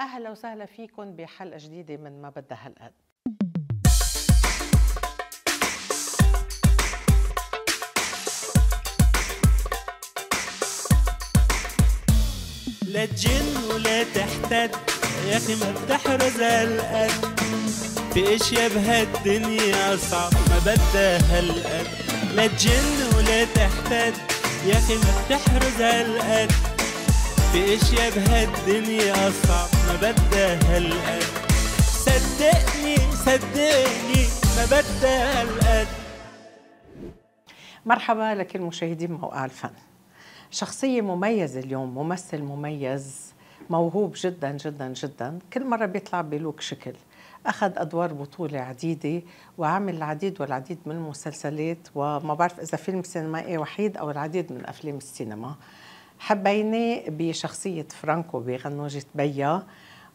أهلا وسهلا فيكم بحلقة جديدة من ما بدها هالقد لا تجن ولا تحتد يا اخي ما بتحرز هالقد في اشياء بهالدنيا صعب ما بدها هالقد لا تجن ولا تحتد يا اخي ما بتحرز هالقد في اشياء بهالدنيا صعب ما بدها هالقد صدقني صدقني ما بدها هالقد مرحبا لكل مشاهدين موقع الفن شخصية مميزة اليوم ممثل مميز موهوب جدا جدا جدا كل مرة بيطلع بلوك شكل أخذ أدوار بطولة عديدة وعمل العديد والعديد من المسلسلات وما بعرف إذا فيلم سينمائي وحيد أو العديد من أفلام السينما حبيناه بشخصية فرانكو بغنوجة بيا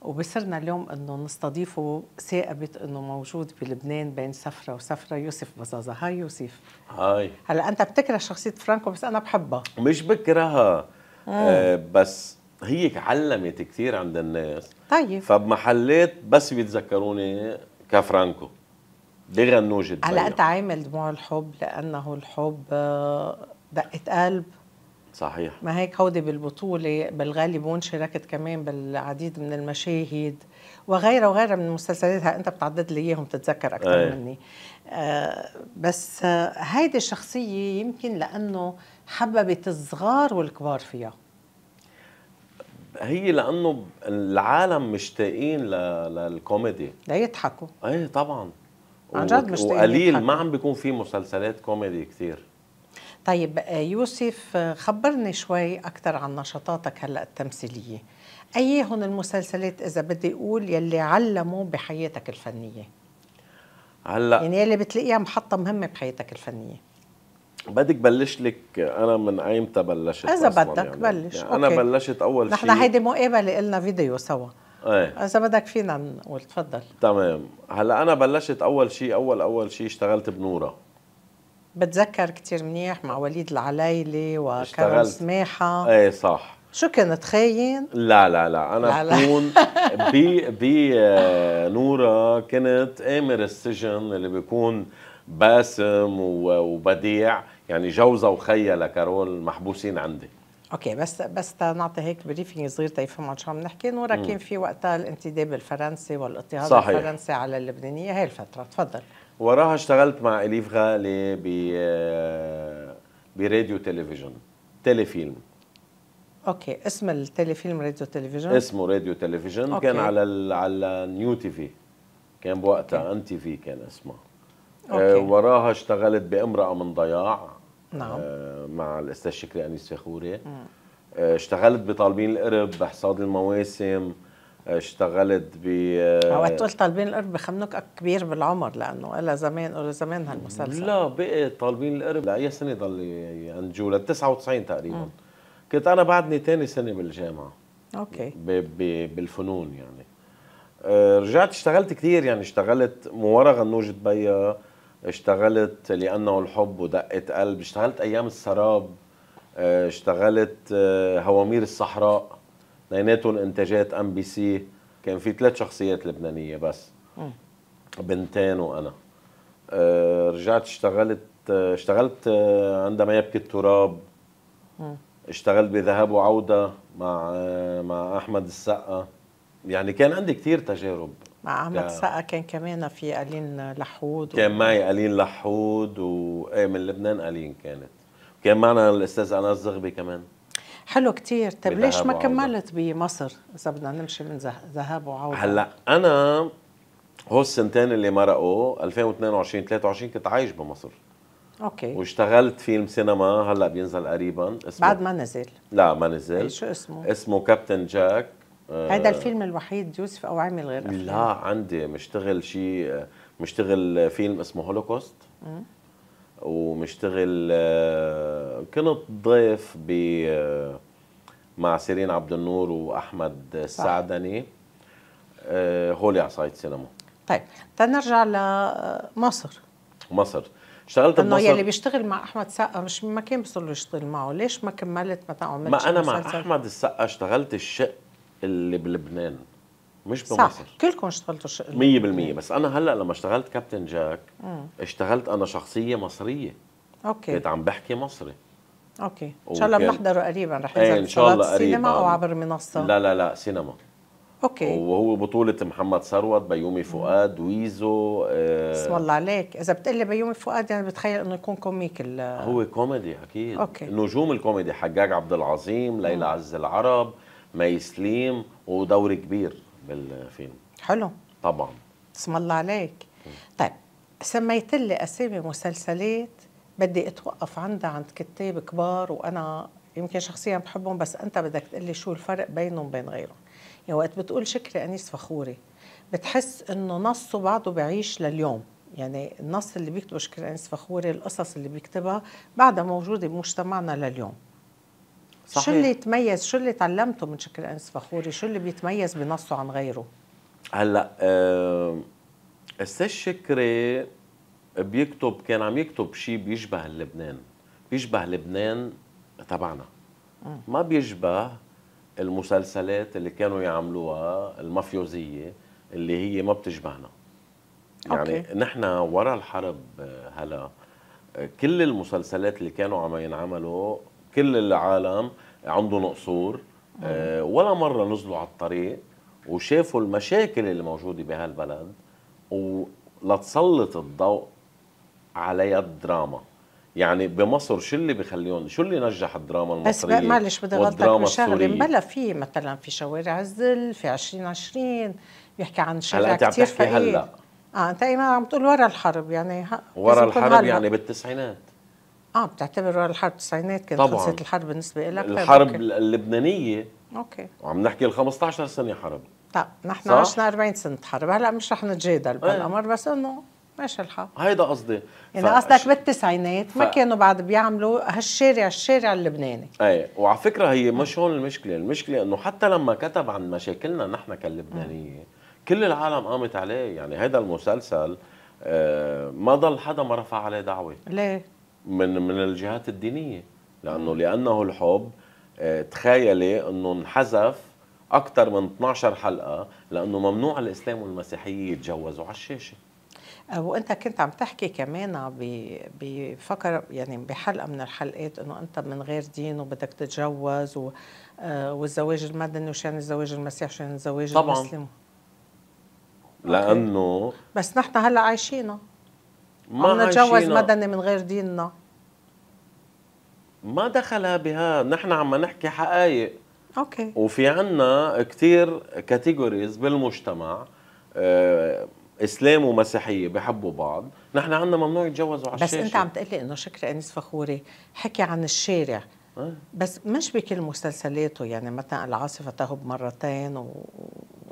وبصرنا اليوم انه نستضيفه ثائبت انه موجود بلبنان بين سفرة وسفرة يوسف بزازة هاي يوسف هاي هلا انت بتكره شخصية فرانكو بس انا بحبها مش بكرهها آه, آه، بس هي علمت كثير عند الناس طيب فبمحلات بس بيتذكروني كفرانكو بغنوجة بيا هلا انت عامل دموع الحب لانه الحب آه، دقة قلب صحيح ما هيك هودي بالبطولة بالغالب هون شاركت كمان بالعديد من المشاهد وغيرها وغيرها من مسلسلاتها أنت بتعدد لي إياهم بتتذكر أكثر أيه. مني آه بس آه هيدي الشخصية يمكن لأنه حببت الصغار والكبار فيها هي لأنه العالم مشتاقين للكوميدي ليضحكوا ايه طبعا عن جد مشتاقين وقليل ما عم بيكون في مسلسلات كوميدي كثير طيب آه، يوسف آه، خبرني شوي أكثر عن نشاطاتك هلأ التمثيلية أي هون المسلسلات إذا بدي أقول يلي علموا بحياتك الفنية هلا يعني يلي بتلاقيها محطة مهمة بحياتك الفنية بدك بلش لك انا من ايمتى بلشت اذا بدك يعني. بلش يعني أوكي. انا بلشت اول شيء نحن هيدي مقابله لنا فيديو سوا ايه اذا بدك فينا نقول تفضل تمام هلا انا بلشت اول شيء اول اول شيء اشتغلت بنوره بتذكر كتير منيح مع وليد العليلي وكرم سماحة ايه صح شو كنت خاين؟ لا لا لا انا لا بكون ب ب آه، نورا كنت امر السجن اللي بيكون باسم وبديع يعني جوزها وخيا لكارول محبوسين عندي اوكي بس بس نعطي هيك بريفنج صغير تيفهموا شو عم نحكي نورا كان في وقتها الانتداب الفرنسي والاضطهاد الفرنسي على اللبنانيه هاي الفتره تفضل وراها اشتغلت مع اليف غالي ب آه، براديو تلفزيون فيلم اوكي اسم فيلم راديو تلفزيون اسمه راديو تلفزيون كان على ال... على نيو تي في كان بوقتها ان تي في كان اسمه آه، أوكي. وراها اشتغلت بامراه من ضياع نعم آه، مع الاستاذ شكري انيس فخوري اشتغلت بطالبين القرب بحصاد المواسم اشتغلت ب اوقات تقول طالبين القرب بخمنوك كبير بالعمر لانه إلا زمان إلا زمان هالمسلسل لا بقي طالبين القرب لاي سنه ضل انجو لل 99 تقريبا م. كنت انا بعدني ثاني سنه بالجامعه اوكي ب ب بالفنون يعني آه، رجعت اشتغلت كثير يعني اشتغلت من ورا غنوجة بيا اشتغلت لأنه الحب ودقة قلب اشتغلت أيام السراب آه، اشتغلت آه، هوامير الصحراء اثنيناتهم انتاجات ام بي سي كان في ثلاث شخصيات لبنانيه بس بنتين وانا آه، رجعت اشتغلت آه، اشتغلت آه، عندما يبكي التراب اشتغلت بذهاب وعوده مع مع احمد السقا يعني كان عندي كثير تجارب مع احمد السقا كان كمان في الين لحود كان معي الين لحود وايه من لبنان الين كانت كان معنا الاستاذ انس زغبي كمان حلو كتير طيب ليش ما كملت بمصر اذا بدنا نمشي من ذهاب وعوده هلا انا هو السنتين اللي مرقوا 2022 23 كنت عايش بمصر اوكي واشتغلت فيلم سينما هلا بينزل قريبا اسمه بعد ما نزل لا ما نزل شو اسمه؟ اسمه كابتن جاك هذا آه، الفيلم الوحيد يوسف او عامل غير أفلام. لا عندي مشتغل شيء مشتغل فيلم اسمه هولوكوست ومشتغل آه، كنت ضيف ب آه، مع سيرين عبد النور واحمد السعدني آه، هولي على صعيد سينما طيب تنرجع لمصر مصر اشتغلت بمصر انه يلي بيشتغل مع احمد سقا مش ما كان بيصير يشتغل معه ليش ما كملت ما عملتش ما انا مع احمد السقا اشتغلت الشق اللي بلبنان مش بمصر صح كلكم اشتغلتوا ش... 100% بس انا هلا لما اشتغلت كابتن جاك مم. اشتغلت انا شخصيه مصريه اوكي كنت عم بحكي مصري اوكي ان شاء الله بنحضره قريبا رح ينزل ايه ان شاء الله قريبا سينما او عبر منصه لا لا لا سينما اوكي وهو بطولة محمد ثروت بيومي فؤاد ويزو آه اسم الله عليك، إذا بتقلي بيومي فؤاد يعني بتخيل إنه يكون كوميك هو كوميدي أكيد أوكي. نجوم الكوميدي حجاج عبد العظيم، ليلى عز العرب، مي سليم ودور كبير بالفيلم حلو طبعا اسم الله عليك م. طيب سميت لي اسامي مسلسلات بدي اتوقف عندها عند كتاب كبار وانا يمكن شخصيا بحبهم بس انت بدك تقول لي شو الفرق بينهم وبين غيرهم يعني وقت بتقول شكري انيس فخوري بتحس انه نصه بعده بعيش لليوم يعني النص اللي بيكتبه شكري انيس فخوري القصص اللي بيكتبها بعدها موجوده بمجتمعنا لليوم صحيح. شو اللي يتميز شو اللي تعلمته من شكل انس فخوري شو اللي بيتميز بنصه عن غيره هلا أه استاذ شكري بيكتب كان عم يكتب شيء بيشبه لبنان بيشبه لبنان تبعنا ما بيشبه المسلسلات اللي كانوا يعملوها المافيوزيه اللي هي ما بتشبهنا يعني أوكي. نحن ورا الحرب آه، هلا آه، كل المسلسلات اللي كانوا عم ينعملوا كل العالم عندهم قصور آه، ولا مرة نزلوا على الطريق وشافوا المشاكل اللي موجودة بهالبلد ولتسلط الضوء يد الدراما يعني بمصر شو اللي بخليهم شو اللي نجح الدراما المصريه بس معلش بدي اغلطك بشغله بلا في مثلا في شوارع الذل في 2020 بيحكي عن شارع كثير فقير هلا اه انت ايمن عم تقول ورا الحرب يعني ورا الحرب يعني بالتسعينات اه بتعتبر ورا الحرب التسعينات كانت خلصت الحرب بالنسبه لك طيب، الحرب أوكي. اللبنانيه اوكي وعم نحكي ال 15 سنه حرب طب نحن عشنا 40 سنه حرب هلا مش رح نتجادل إيه. بالامر بس انه ماشي الحال هيدا قصدي يعني ف... قصدك بالتسعينات ف... ما كانوا بعد بيعملوا هالشارع الشارع اللبناني ايه وعلى فكره هي مش هون المشكله المشكله انه حتى لما كتب عن مشاكلنا نحن كلبنانيه إيه. كل العالم قامت عليه يعني هذا المسلسل آه ما ضل حدا ما رفع عليه دعوه ليه من من الجهات الدينيه لانه لانه الحب آه، تخيلي انه انحذف اكثر من 12 حلقه لانه ممنوع الاسلام والمسيحيه يتجوزوا على الشاشه آه، وانت كنت عم تحكي كمان بفكر يعني بحلقه من الحلقات انه انت من غير دين وبدك تتجوز و آه، والزواج المدني وشان الزواج المسيحي وشان الزواج طبعا لانه بس نحن هلا عايشينه ما نتجوز مدني من غير ديننا ما دخلها بها نحن عم نحكي حقائق اوكي وفي عنا كثير كاتيجوريز بالمجتمع آه اسلام ومسيحيه بحبوا بعض نحن عندنا ممنوع يتجوزوا على الشاشه بس انت عم تقلي انه شكرا انيس فخوري حكي عن الشارع أه؟ بس مش بكل مسلسلاته يعني مثلا العاصفه تهب مرتين و...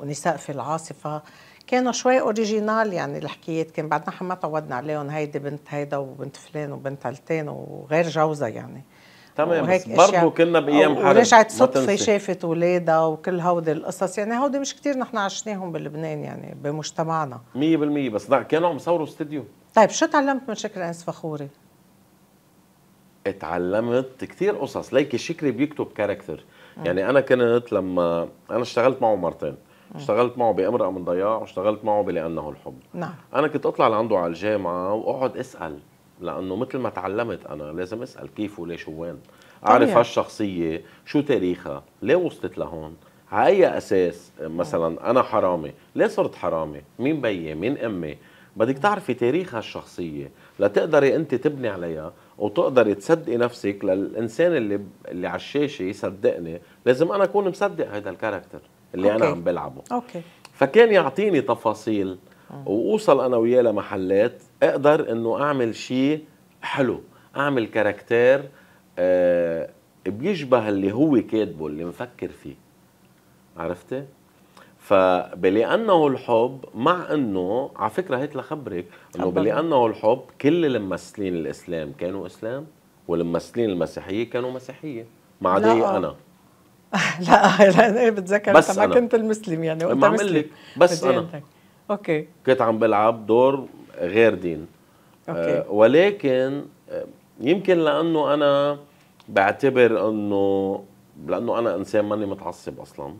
ونساء في العاصفه كانوا شوي اوريجينال يعني الحكايات كان بعد نحن ما تعودنا عليهم هيدي بنت هيدا وبنت فلان وبنت علتان وغير جوزها يعني تمام بس برضه كنا بايام حرب ورجعت صدفه شافت اولادها وكل هودي القصص يعني هودي مش كتير نحن عشناهم بلبنان يعني بمجتمعنا 100% بس كانوا عم يصوروا استديو طيب شو تعلمت من شكر انس فخوري؟ اتعلمت كثير قصص ليكي شكري بيكتب كاركتر يعني انا كنت لما انا اشتغلت معه مرتين اشتغلت معه بامرأة من ضياع واشتغلت معه بلأنه الحب نعم أنا كنت أطلع لعنده على الجامعة وأقعد أسأل لأنه مثل ما تعلمت أنا لازم أسأل كيف وليش ووين أعرف هالشخصية شو تاريخها ليه وصلت لهون على أي أساس مثلا أنا حرامي ليه صرت حرامي مين بيي مين أمي بدك تعرفي تاريخ هالشخصية لتقدري أنت تبني عليها وتقدري تصدقي نفسك للإنسان اللي اللي على الشاشة يصدقني لازم أنا أكون مصدق هذا الكاركتر اللي أوكي. أنا عم بلعبه أوكي. فكان يعطيني تفاصيل وأوصل أنا وياه لمحلات أقدر أنه أعمل شيء حلو أعمل كاركتير آه بيشبه اللي هو كاتبه اللي مفكر فيه عرفتي؟ فبلأنه الحب مع انه على فكره هيك لخبرك انه بلأنه الحب كل الممثلين الاسلام كانوا اسلام والممثلين المسيحيه كانوا مسيحيه ما عدا انا لا لا انا بتذكر بس انا كنت المسلم يعني وقتها مسلم لك بس انا اوكي كنت عم بلعب دور غير دين آه، أوكي. آه ولكن يمكن لانه انا بعتبر انه لانه انا انسان ماني متعصب اصلا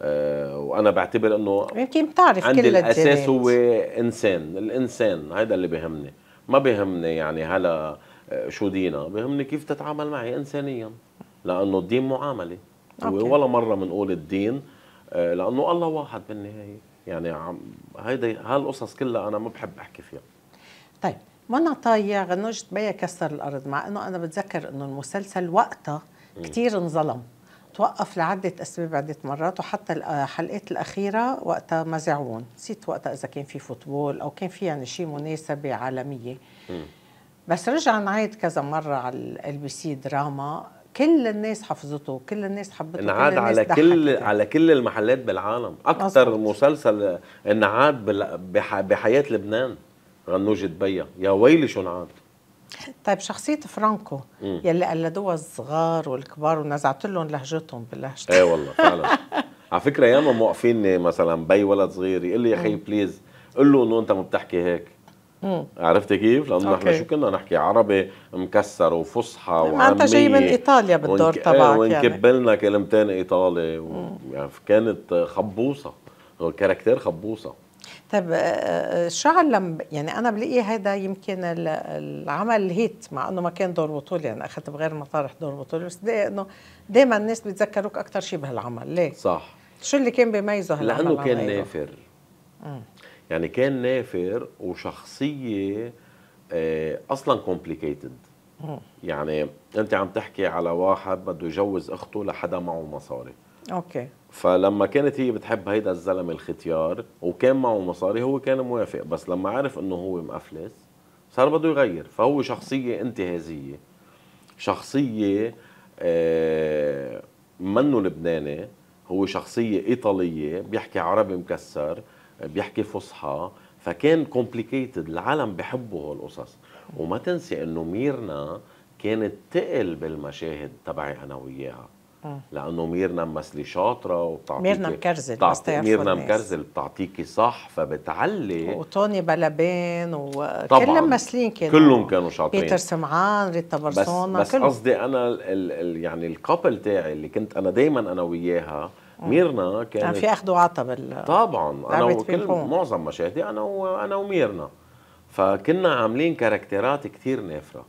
آه، وانا بعتبر انه يمكن بتعرف عندي كل الاساس هو انسان الانسان هذا اللي بهمني ما بهمني يعني هلا آه، شو دينا بهمني كيف تتعامل معي انسانيا لانه الدين معامله أوكي. ولا مره بنقول الدين آه، لانه الله واحد بالنهايه يعني عم هيدي هالقصص كلها انا ما بحب احكي فيها طيب منى طايا غنوجة بيا كسر الأرض مع أنه أنا بتذكر أنه المسلسل وقتها كتير انظلم توقف لعدة أسباب عدة مرات وحتى الحلقات آه، الأخيرة وقتها مزعون نسيت وقتها إذا كان في فوتبول أو كان في يعني شيء مناسبة عالمية م. بس رجع نعيد كذا مرة على البي سي دراما كل الناس حفظته كل الناس حبته انعاد على كل كده. على كل المحلات بالعالم اكثر مسلسل انعاد بح... بحياه لبنان غنوج دبيا يا ويلي شو انعاد طيب شخصية فرانكو مم. يلي قلدوها الصغار والكبار ونزعت لهم لهجتهم باللهجه ايه والله فعلا على فكره ياما موقفيني مثلا بي ولد صغير يقول لي يا اخي بليز قول له انه انت ما بتحكي هيك مم. عرفت كيف؟ لانه نحن شو كنا نحكي عربي مكسر وفصحى نعم، وعامية انت جاي من ايطاليا بالدور ونك... إيه، يعني ونكب لنا كلمتين ايطالي و... يعني كانت خبوصه كاركتير خبوصه طيب آه، آه، شو علم يعني انا بلاقي هذا يمكن العمل الهيت مع انه ما كان دور بطولي يعني اخذت بغير مطارح دور بطولي بس انه دائما الناس بتذكروك اكثر شيء بهالعمل ليه؟ صح شو اللي كان بيميزه هالعمل لانه كان نافر يعني كان نافر وشخصيه آه، اصلا كومبليكيتد يعني انت عم تحكي على واحد بده يجوز اخته لحدا معه مصاري اوكي فلما كانت هي بتحب هيدا الزلمه الختيار وكان معه مصاري هو كان موافق بس لما عرف انه هو مأفلس صار بده يغير فهو شخصيه انتهازيه شخصيه آه، منه لبناني هو شخصيه ايطاليه بيحكي عربي مكسر بيحكي فصحى فكان كومبليكيتد العالم بحبوا هالقصص وما تنسي انه ميرنا كانت تقل بالمشاهد تبعي انا وياها آه. لانه ميرنا ممثله شاطره وبتعطيكي ميرنا مكرزل بتعطي بس ميرنا مكرزل بتعطيكي صح فبتعلي وطوني بلبان وكل ممثلين كانوا كلهم كانوا شاطرين بيتر سمعان ريتا برسونا بس, بس قصدي انا الـ الـ يعني الكابل تاعي اللي كنت انا دائما انا وياها آه. ميرنا كانت يعني في اخذ وعطى بال طبعا انا وكل معظم مشاهدي انا وانا وميرنا فكنا عاملين كاركترات كثير نافره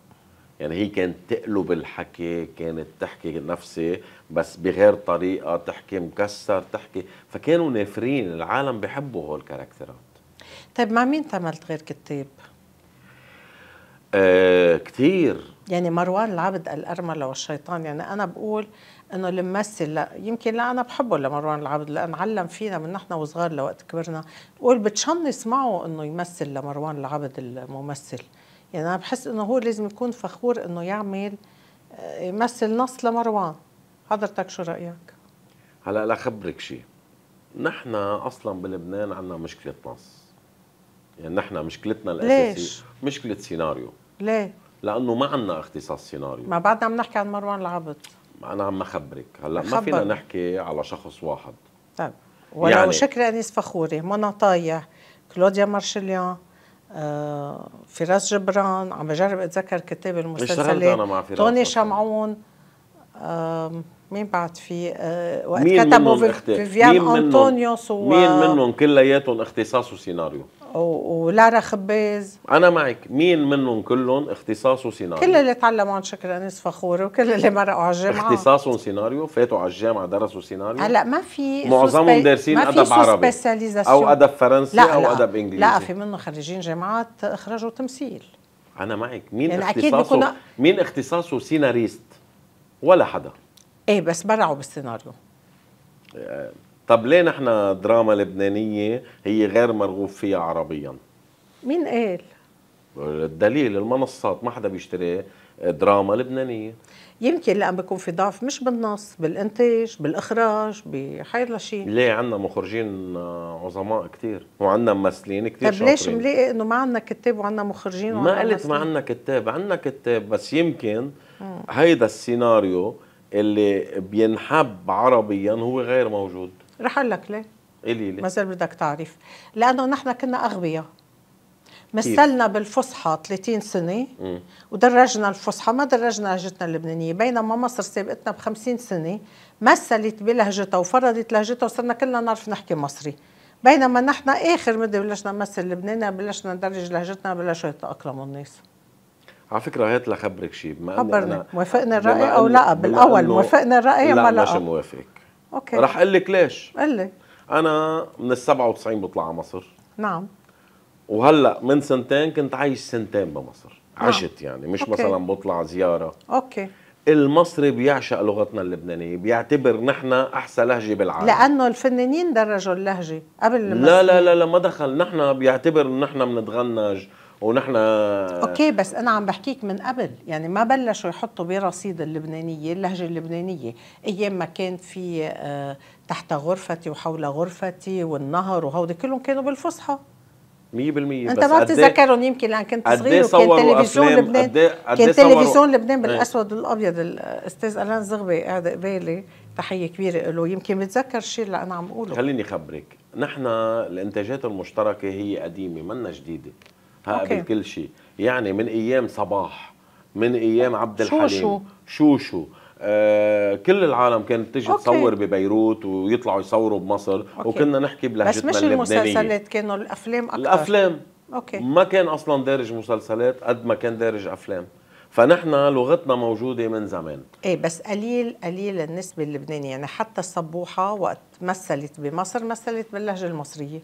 يعني هي كانت تقلب الحكي كانت تحكي نفسي بس بغير طريقه تحكي مكسر تحكي فكانوا نافرين العالم بحبوا هول الكاركترات طيب مع مين تعملت غير كتاب آه كثير يعني مروان العبد الأرملة والشيطان يعني أنا بقول انه الممثل لا يمكن لا انا بحبه لمروان العبد لان علم فينا من نحن وصغار لوقت كبرنا بقول بتشمس معه انه يمثل لمروان العبد الممثل يعني انا بحس انه هو لازم يكون فخور انه يعمل آه، يمثل نص لمروان حضرتك شو رايك هلا لأخبرك شيء نحن اصلا بلبنان عندنا مشكله نص يعني نحن مشكلتنا الاساسيه ليش؟ مشكله سيناريو ليه لانه ما عندنا اختصاص سيناريو ما بعدنا عم نحكي عن مروان العبد انا عم اخبرك هلا ما فينا نحكي على شخص واحد طيب ولو يعني شكرا انيس فخوري منى طايح كلوديا مارشليان آه، فراس جبران عم بجرب اتذكر كتاب المسلسلات أنا مع فراس توني شمعون مين بعد في آه، وقت كتبوا فيفيان انطونيوس و مين منهم كلياتهم اختصاص وسيناريو ولارا خباز انا معك مين منهم كلهم اختصاصه سيناريو كل اللي تعلموا عن شكل انس فخور وكل اللي مرقوا على الجامعه اختصاصهم سيناريو فاتوا على الجامعه درسوا سيناريو هلا ما في معظمهم دارسين ادب عربي او ادب فرنسي لا او لا. ادب انجليزي لا في منهم خريجين جامعات اخرجوا تمثيل انا معك مين يعني اختصاصه بكنا... مين اختصاصه سيناريست ولا حدا ايه بس برعوا بالسيناريو آه، طب ليه نحن دراما لبنانية هي غير مرغوب فيها عربيا؟ مين قال؟ الدليل المنصات ما حدا بيشتري دراما لبنانية يمكن لأن بيكون في ضعف مش بالنص بالإنتاج بالإخراج بحير شيء ليه عندنا مخرجين عظماء كثير وعندنا ممثلين كثير طب ليش ملاقي إنه ما عندنا كتاب وعندنا مخرجين ما قلت ما عندنا كتاب عندنا كتاب بس يمكن هيدا السيناريو اللي بينحب عربيا هو غير موجود رح اقول لك ليه قولي لي زال بدك تعرف لانه نحن كنا اغبياء مثلنا بالفصحى 30 سنه م. ودرجنا الفصحى ما درجنا لهجتنا اللبنانيه بينما مصر سابقتنا ب 50 سنه مثلت بلهجتها وفرضت لهجتها وصرنا كلنا نعرف نحكي مصري بينما نحن اخر مده بلشنا نمثل لبنان بلشنا ندرج لهجتنا بلشوا يتاقلموا الناس على فكره هات لخبرك شيء بما خبرني موافقني الراي او لا بالاول موافقني الراي ما لا مش موافق اوكي رح اقول لك ليش قل لي انا من ال 97 بطلع على مصر نعم وهلا من سنتين كنت عايش سنتين بمصر نعم. عشت يعني مش أوكي. مثلا بطلع زياره اوكي المصري بيعشق لغتنا اللبنانيه بيعتبر نحن احسن لهجه بالعالم لانه الفنانين درجوا اللهجه قبل المصري. لا لا لا لا ما دخل نحن بيعتبر نحن بنتغنج ونحن اوكي بس انا عم بحكيك من قبل يعني ما بلشوا يحطوا برصيد اللبنانيه اللهجه اللبنانيه ايام ما كان في آه، تحت غرفتي وحول غرفتي والنهر وهودي كلهم كانوا بالفصحى 100% انت ما إيه- بتتذكرهم يمكن لان كنت صغير إيه وكان إيه- تلفزيون لبنان كان تلفزيون لبنان بالاسود والابيض الاستاذ الان زغبي قاعد قبالي تحيه كبيره له يمكن بتذكر الشيء اللي انا عم اقوله خليني خبرك نحن الانتاجات المشتركه هي قديمه منا جديده هقابل كل شيء يعني من ايام صباح من ايام عبد الحليم شوشو شوشو آه كل العالم كانت تيجي تصور ببيروت ويطلعوا يصوروا بمصر أوكي. وكنا نحكي بلهجتنا بس مش المسلسلات كانوا الافلام اكثر الافلام اوكي ما كان اصلا دارج مسلسلات قد ما كان دارج افلام فنحن لغتنا موجودة من زمان ايه بس قليل قليل النسبة اللبنانية يعني حتى الصبوحة وقت مثلت بمصر مثلت باللهجة المصرية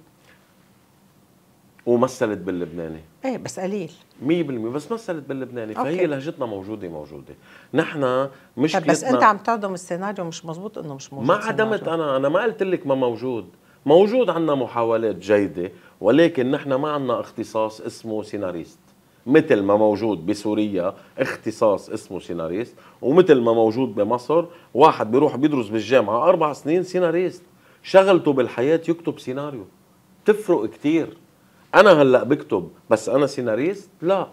ومثلت باللبناني ايه بس قليل 100% بس مثلت باللبناني أوكي. فهي لهجتنا موجوده موجوده نحن مشكلتنا طب بس انت عم تعدم السيناريو مش مزبوط انه مش موجود ما عدمت انا انا ما قلت لك ما موجود موجود عندنا محاولات جيده ولكن نحن ما عندنا اختصاص اسمه سيناريست مثل ما موجود بسوريا اختصاص اسمه سيناريست ومثل ما موجود بمصر واحد بيروح بيدرس بالجامعه اربع سنين سيناريست شغلته بالحياه يكتب سيناريو تفرق كثير انا هلا بكتب بس انا سيناريست لا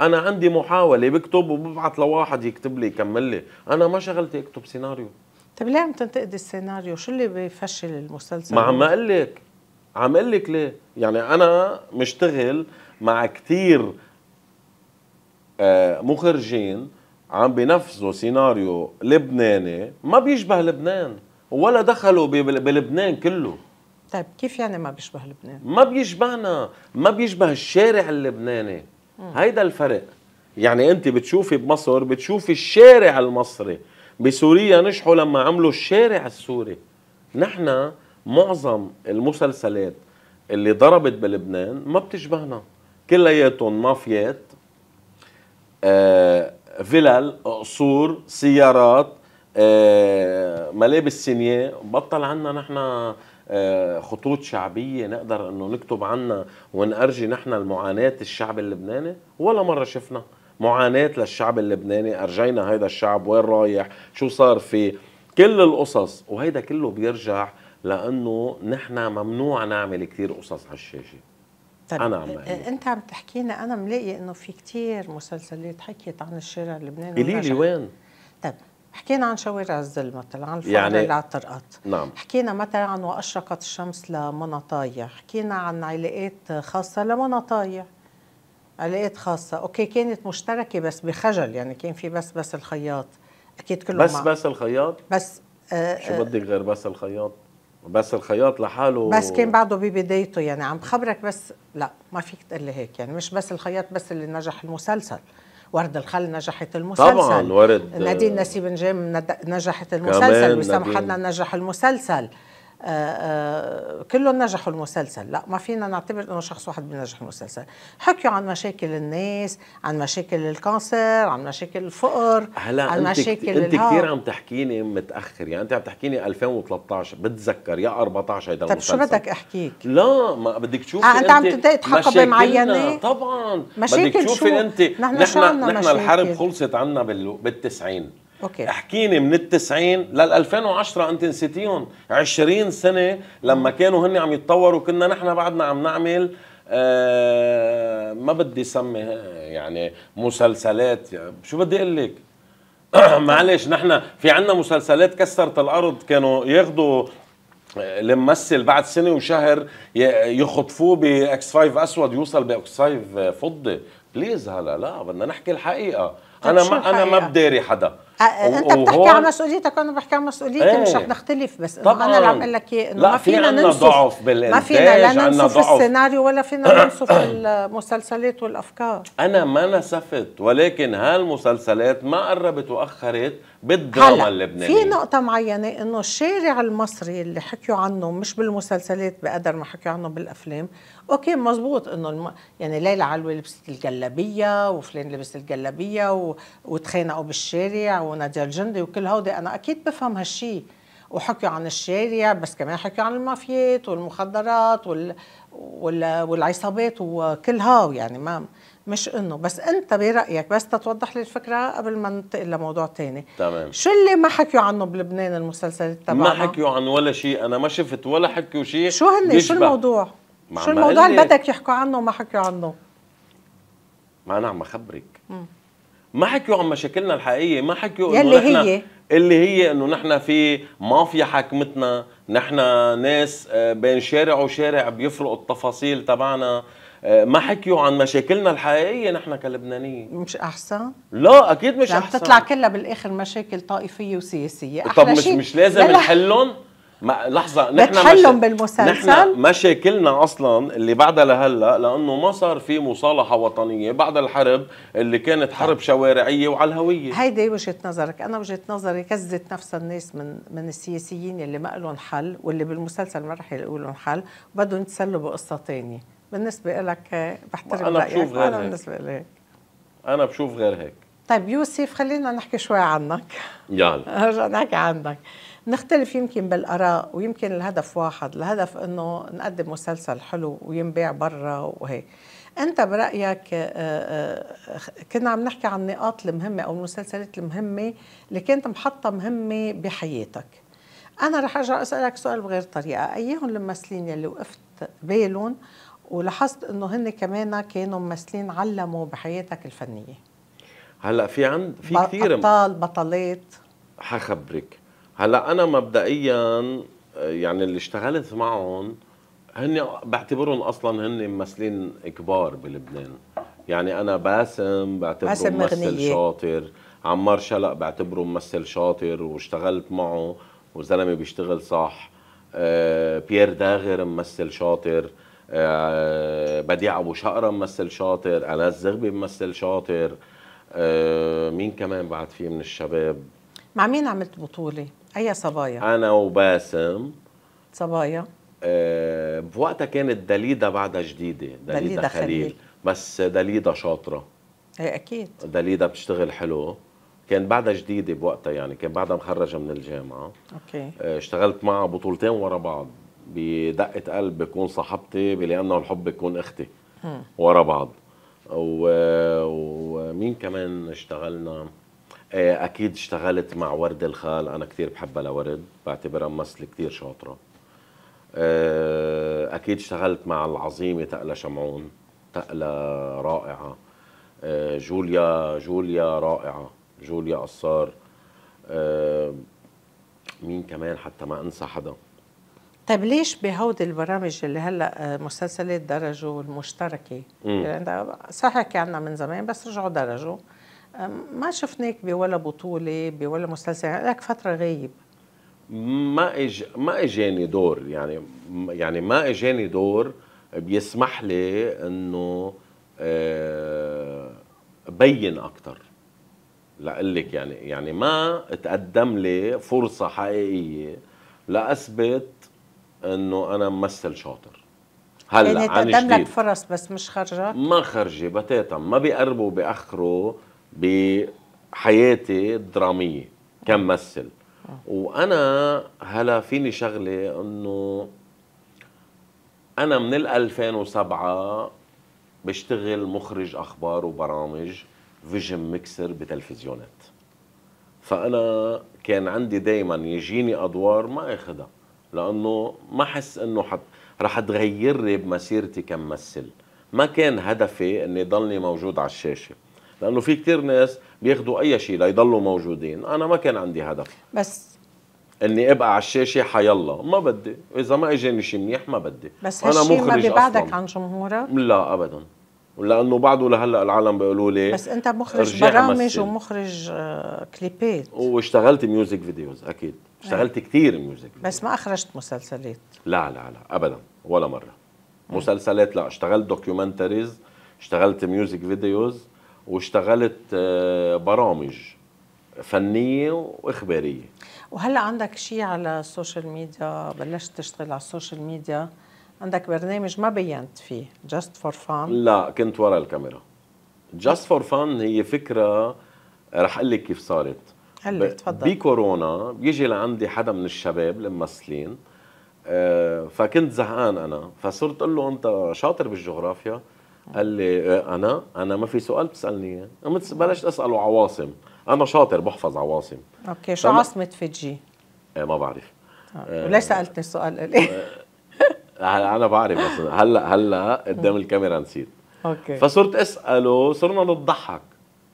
انا عندي محاوله بكتب وببعث لواحد يكتب لي يكمل لي انا ما شغلتي اكتب سيناريو طيب ليه عم تنتقد السيناريو شو اللي بفشل المسلسل ما عم اقول لك عم اقول لك ليه يعني انا مشتغل مع كثير آه، مخرجين عم بينفذوا سيناريو لبناني ما بيشبه لبنان ولا دخلوا بلبنان كله طيب كيف يعني ما بيشبه لبنان؟ ما بيشبهنا ما بيشبه الشارع اللبناني مم. هيدا الفرق يعني انت بتشوفي بمصر بتشوفي الشارع المصري بسوريا نجحوا لما عملوا الشارع السوري نحن معظم المسلسلات اللي ضربت بلبنان ما بتشبهنا كلياتهم مافيات آه، فلل قصور سيارات آه، ملابس سينيه بطل عنا نحن آه، خطوط شعبيه نقدر انه نكتب عنها ونأرجي نحن المعاناه الشعب اللبناني ولا مره شفنا معاناه للشعب اللبناني ارجينا هيدا الشعب وين رايح شو صار فيه كل القصص وهيدا كله بيرجع لانه نحن ممنوع نعمل كثير قصص على الشاشه طيب انا عم أقلي. آه، انت عم تحكينا انا ملاقي انه في كثير مسلسلات حكيت عن الشارع اللبناني قليلي لي وين طيب حكينا عن شوارع مثلا عن الفقر يعني... اللي على الطرقات نعم. حكينا مثلا عن وأشرقت الشمس لمناطايا حكينا عن علاقات خاصة لمناطايا علاقات خاصة أوكي كانت مشتركة بس بخجل يعني كان في بس بس الخياط أكيد كله بس مع... بس الخياط بس آه شو آه، بدك غير بس الخياط بس الخياط لحاله بس كان بعده ببدايته يعني عم بخبرك بس لا ما فيك تقول لي هيك يعني مش بس الخياط بس اللي نجح المسلسل ورد الخل نجحت المسلسل طبعا ورد نادين نسيب نجم نجحت المسلسل وسام حدنا نجح المسلسل آه، آه، كلهم نجحوا المسلسل لا ما فينا نعتبر انه شخص واحد بنجح المسلسل حكيوا عن مشاكل الناس عن مشاكل الكانسر عن مشاكل الفقر هلا عن انت مشاكل انت كثير عم تحكيني متاخر يعني انت عم تحكيني 2013 بتذكر يا 14 هيدا المسلسل طيب شو بدك احكيك لا ما بدك تشوفي آه انت, عم تبدأ تحقق معينه طبعا مشاكل بدك تشوفي انت نحن نحن, نحن الحرب خلصت عنا بال... 90 أوكي. احكيني من ال 90 لل 2010 انت نسيتيهم 20 سنه لما كانوا هن عم يتطوروا كنا نحن بعدنا عم نعمل آه ما بدي سمي يعني مسلسلات يعني شو بدي اقول لك معلش نحن في عنا مسلسلات كسرت الارض كانوا ياخذوا الممثل آه، بعد سنه وشهر يخطفوه باكس 5 اسود يوصل باكس 5 فضه بليز هلا لا بدنا نحكي الحقيقه انا ما انا ما بداري حدا انت بتحكي عن مسؤوليتك وانا بحكي عن مسؤوليتي ايه مش رح إيه. نختلف بس طبعا انا اللي عم اقول لك إيه، انه ما فينا ننسف ما فينا لا ننسف السيناريو ولا فينا ننسف المسلسلات والافكار انا ما نسفت ولكن هالمسلسلات ما قربت واخرت بالدراما اللبنانيه في نقطه معينه انه الشارع المصري اللي حكيوا عنه مش بالمسلسلات بقدر ما حكيوا عنه بالافلام اوكي مزبوط انه الم... يعني ليلى علوي لبست الجلابيه وفلان لبس الجلابيه و... وتخانقوا بالشارع و... وناديه الجندي وكل هودي انا اكيد بفهم هالشيء وحكيوا عن الشارع بس كمان حكيوا عن المافيات والمخدرات وال... وال... والعصابات وكل هاو يعني ما مش انه بس انت برايك بس تتوضح لي الفكره قبل ما ننتقل لموضوع تاني تمام شو اللي ما حكيوا عنه بلبنان المسلسل تبعنا ما حكيوا عن ولا شيء انا ما شفت ولا حكيوا شيء شو هن شو الموضوع شو الموضوع اللي بدك يحكوا عنه وما حكوا عنه ما انا عم اخبرك ما حكيوا عن مشاكلنا الحقيقيه ما حكيوا انه اللي هي. اللي هي انه نحن في مافيا حاكمتنا نحن ناس آه، بين شارع وشارع بيفرقوا التفاصيل تبعنا آه، ما حكيوا عن مشاكلنا الحقيقيه نحن كلبنانيين مش احسن لا اكيد مش احسن تطلع كلها بالاخر مشاكل طائفيه وسياسيه احلى طب مش شيء. مش لازم نحلهم ما لحظه نحن بتحلهم بالمسلسل نحن مشاكلنا اصلا اللي بعدها لهلا لانه ما صار في مصالحه وطنيه بعد الحرب اللي كانت حرب شوارعيه وعلى الهويه هيدي وجهه نظرك انا وجهه نظري كذت نفس الناس من من السياسيين اللي ما لهم حل واللي بالمسلسل ما رح يلاقوا لهم حل بدهم يتسلوا بقصه ثانيه بالنسبه لك بحترم انا بشوف غير أنا هيك. بالنسبه لك انا بشوف غير هيك طيب يوسف خلينا نحكي شوي عنك يلا نرجع نحكي عنك نختلف يمكن بالاراء ويمكن الهدف واحد الهدف انه نقدم مسلسل حلو وينباع برا وهيك انت برايك آه، آه، كنا عم نحكي عن النقاط المهمه او المسلسلات المهمه اللي كانت محطه مهمه بحياتك انا رح ارجع اسالك سؤال بغير طريقه ايهم الممثلين يلي وقفت بالهم ولاحظت انه هن كمان كانوا ممثلين علموا بحياتك الفنيه هلا في عند في كثير ابطال بطلات حخبرك هلا انا مبدئيا يعني اللي اشتغلت معهم هن بعتبرهم اصلا هن ممثلين كبار بلبنان يعني انا باسم بعتبره باسم ممثل مغنية. شاطر عمار شلق بعتبره ممثل شاطر واشتغلت معه وزلمه بيشتغل صح آه بيير داغر ممثل شاطر آه بديع ابو شقره ممثل شاطر انا الزغبي ممثل شاطر آه مين كمان بعد فيه من الشباب مع مين عملت بطوله اي صبايا انا وباسم صبايا آه بوقتها كانت دليدا بعدها جديده دليدا, دليدا خليل. خليل بس دليدا شاطره ايه اكيد دليدا بتشتغل حلو كان بعدها جديده بوقتها يعني كان بعدها مخرجه من الجامعه اوكي آه، اشتغلت معها بطولتين ورا بعض بدقه قلب بكون صاحبتي بلانه الحب بكون اختي ورا بعض ومين كمان اشتغلنا إيه، اكيد اشتغلت مع ورد الخال انا كثير بحبها لورد بعتبرها ممثله كثير شاطره إيه، اكيد اشتغلت مع العظيمه تقلا شمعون تقلا رائعه إيه، جوليا جوليا رائعه جوليا قصار مين كمان حتى ما انسى حدا طيب ليش بهودي البرامج اللي هلا مسلسلات درجوا المشتركه يعني صح كان عندنا من زمان بس رجعوا درجوا ما شفناك بولا بطولة بولا مسلسل يعني لك فترة غايب ما إج... ما اجاني دور يعني يعني ما اجاني دور بيسمح لي انه أه... بين اكثر لقلك يعني يعني ما تقدم لي فرصة حقيقية لأثبت انه انا ممثل شاطر هلا يعني تقدم لك فرص بس مش خرجت ما خرجي بتاتا ما بيقربوا بيأخروا بحياتي الدراميه كممثل وانا هلا فيني شغله انه انا من ال 2007 بشتغل مخرج اخبار وبرامج فيجن ميكسر بتلفزيونات فانا كان عندي دائما يجيني ادوار ما اخذها لانه ما حس انه حت رح تغير لي بمسيرتي كممثل ما كان هدفي اني ضلني موجود على الشاشه لانه في كثير ناس بياخذوا اي شيء ليضلوا موجودين انا ما كان عندي هدف بس اني ابقى على الشاشه حيلا ما بدي اذا ما اجاني شيء منيح ما بدي بس هالشيء ما بيبعدك عن جمهورك لا ابدا لانه بعده لهلا العالم بيقولوا لي بس انت مخرج برامج ومخرج آه، كليبات واشتغلت ميوزك فيديوز اكيد اشتغلت ايه. كثير ميوزك فيديوز. بس ما اخرجت مسلسلات لا لا لا ابدا ولا مره مسلسلات لا اشتغلت دوكيومنتريز اشتغلت ميوزك فيديوز واشتغلت آه، برامج فنيه واخباريه وهلا عندك شيء على السوشيال ميديا بلشت تشتغل على السوشيال ميديا عندك برنامج ما بينت فيه جاست فور فان لا كنت ورا الكاميرا جاست فور فان هي فكره رح اقول لك كيف صارت هلا تفضل بكورونا بيجي لعندي حدا من الشباب الممثلين آه، فكنت زهقان انا فصرت اقول له انت شاطر بالجغرافيا قال لي إيه، انا انا ما في سؤال بتسالني قمت بلشت اساله عواصم انا شاطر بحفظ عواصم اوكي شو عاصمه فيجي؟ إيه، ما بعرف طيب، وليش ليش سالتني السؤال إيه، انا بعرف بس هلا هلا قدام الكاميرا نسيت اوكي فصرت اساله صرنا نضحك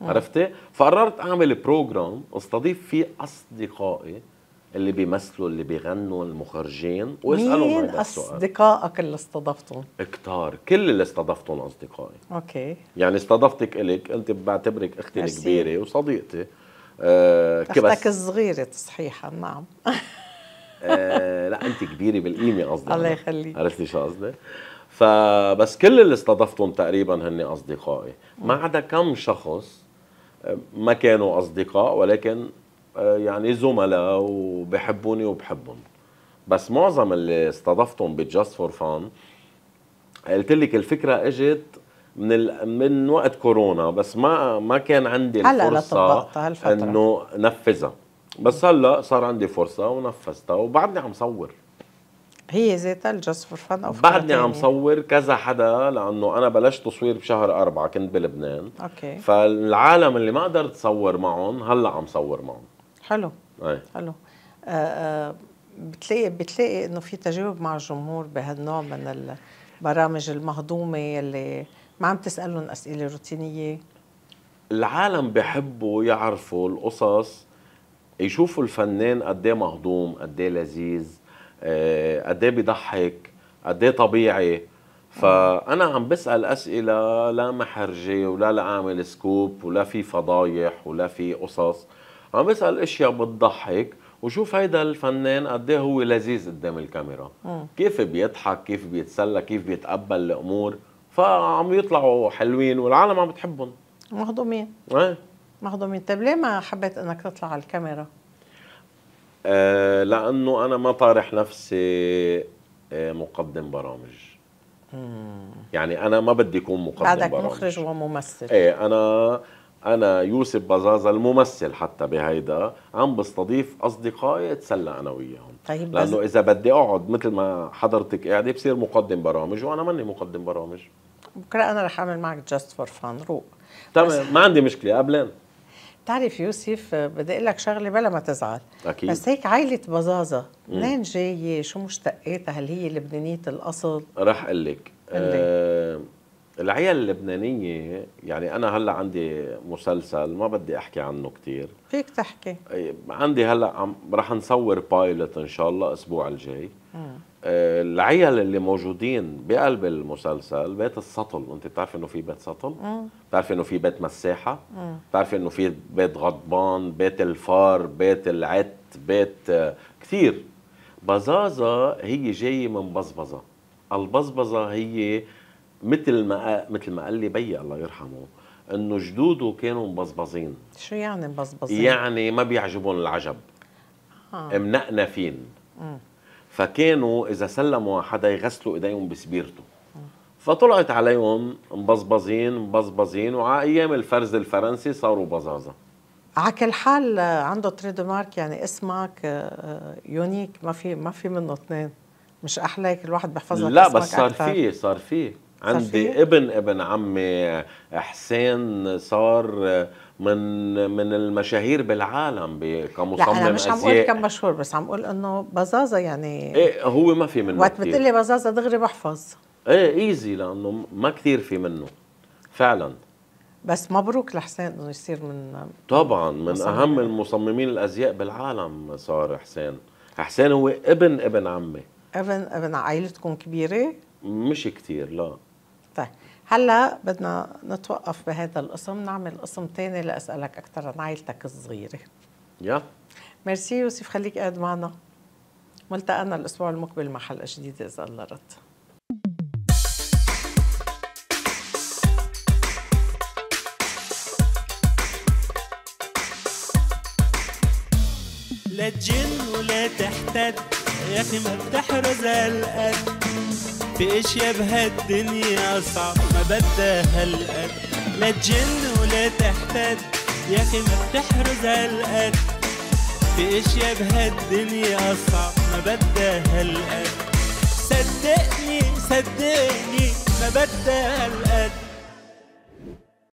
عرفتي؟ فقررت اعمل بروجرام استضيف فيه اصدقائي اللي بيمثلوا اللي بيغنوا المخرجين واسالهم مين اصدقائك اللي استضفتهم؟ كتار كل اللي استضفتهم اصدقائي اوكي يعني استضفتك الك انت بعتبرك اختي الكبيره وصديقتي آه اختك الصغيره تصحيحا نعم آه لا انت كبيره بالقيمه قصدي الله يخليك عرفتي شو قصدي؟ فبس كل اللي استضفتهم تقريبا هن اصدقائي ما عدا كم شخص آه، ما كانوا اصدقاء ولكن آه، يعني زملاء وبحبوني وبحبهم بس معظم اللي استضفتهم بجاست فور فان قلت لك الفكره اجت من ال... من وقت كورونا بس ما ما كان عندي الفرصه انه نفذها بس هلا صار عندي فرصه ونفذتها وبعدني عم صور هي ذاتها الجاست فور فان او بعدني عم صور كذا حدا لانه انا بلشت تصوير بشهر أربعة كنت بلبنان اوكي فالعالم اللي ما قدرت صور معهم هلا عم صور معهم حلو أي. حلو بتلاقي بتلاقي انه في تجاوب مع الجمهور بهالنوع من البرامج المهضومه اللي ما عم تسالهم اسئله روتينيه العالم بحبوا يعرفوا القصص يشوفوا الفنان قد ايه مهضوم قد ايه لذيذ آه، قد ايه بيضحك قد ايه طبيعي فانا عم بسال اسئله لا محرجه ولا لا اعمل سكوب ولا في فضايح ولا في قصص عم بسال اشياء بتضحك وشوف هيدا الفنان قد ايه هو لذيذ قدام الكاميرا م. كيف بيضحك كيف بيتسلى كيف بيتقبل الامور فعم يطلعوا حلوين والعالم عم بتحبهم مهضومين ايه مهضومين طيب ليه ما حبيت انك تطلع على الكاميرا آه لانه انا ما طارح نفسي آه مقدم برامج مم. يعني انا ما بدي اكون مقدم بعدك برامج. مخرج وممثل ايه انا انا يوسف بزازة الممثل حتى بهيدا عم بستضيف اصدقائي اتسلى انا وياهم طيب لانه اذا بدي اقعد مثل ما حضرتك قاعده بصير مقدم برامج وانا ماني مقدم برامج بكره انا رح اعمل معك جاست فور فان روق تمام ما عندي مشكله قبلين بتعرف يوسف بدي اقول لك شغله بلا ما تزعل اكيد بس هيك عائله بزازه منين جايه شو مشتقاتها هل هي لبنانيه الاصل رح اقول لك آه العيال اللبنانية يعني أنا هلا عندي مسلسل ما بدي أحكي عنه كثير فيك تحكي عندي هلا رح نصور بايلوت إن شاء الله أسبوع الجاي آه، العيال اللي موجودين بقلب المسلسل بيت السطل انت بتعرف انه في بيت سطل بتعرف انه في بيت مساحه بتعرف انه في بيت غضبان بيت الفار بيت العت بيت آه، كثير بزازة هي جاية من بزبزة البزبزة هي مثل ما مثل ما قال لي بي الله يرحمه انه جدوده كانوا مبزبزين شو يعني مبزبزين؟ يعني ما بيعجبهم العجب آه. منقنفين فكانوا اذا سلموا حدا يغسلوا ايديهم بسبيرته فطلعت عليهم مبزبزين مبزبزين وعلى ايام الفرز الفرنسي صاروا بزازه على كل حال آه، عنده تريد مارك يعني اسمك يونيك آه، آه، ما في ما في منه اثنين مش احلى هيك الواحد بحفظ لك لا بس صار في صار في عندي ابن ابن عمي آه، حسين صار آه، من من المشاهير بالعالم كمصمم لا انا مش عم اقول كم مشهور بس عم اقول انه بزازة يعني ايه هو ما في منه وقت لي بزازة دغري بحفظ ايه ايزي لانه ما كثير في منه فعلا بس مبروك لحسين انه يصير من طبعا من مصمم. اهم المصممين الازياء بالعالم صار حسين حسين هو ابن ابن عمي ابن ابن عائلتكم كبيره مش كثير لا طيب هلا بدنا نتوقف بهذا القسم نعمل قسم ثاني لاسالك اكثر عن عائلتك الصغيره يا ميرسي يوسف خليك قاعد معنا ملتقانا الاسبوع المقبل مع حلقه جديده اذا الله رد لا تجن ولا تحتد يا اخي ما بتحرز القلب في اشياء بهالدنيا صعب ما بدها هالقد لا تجن ولا تحتد يا اخي ما بتحرز هالقد في اشياء بهالدنيا صعب ما بدها هالقد صدقني صدقني ما بدها هالقد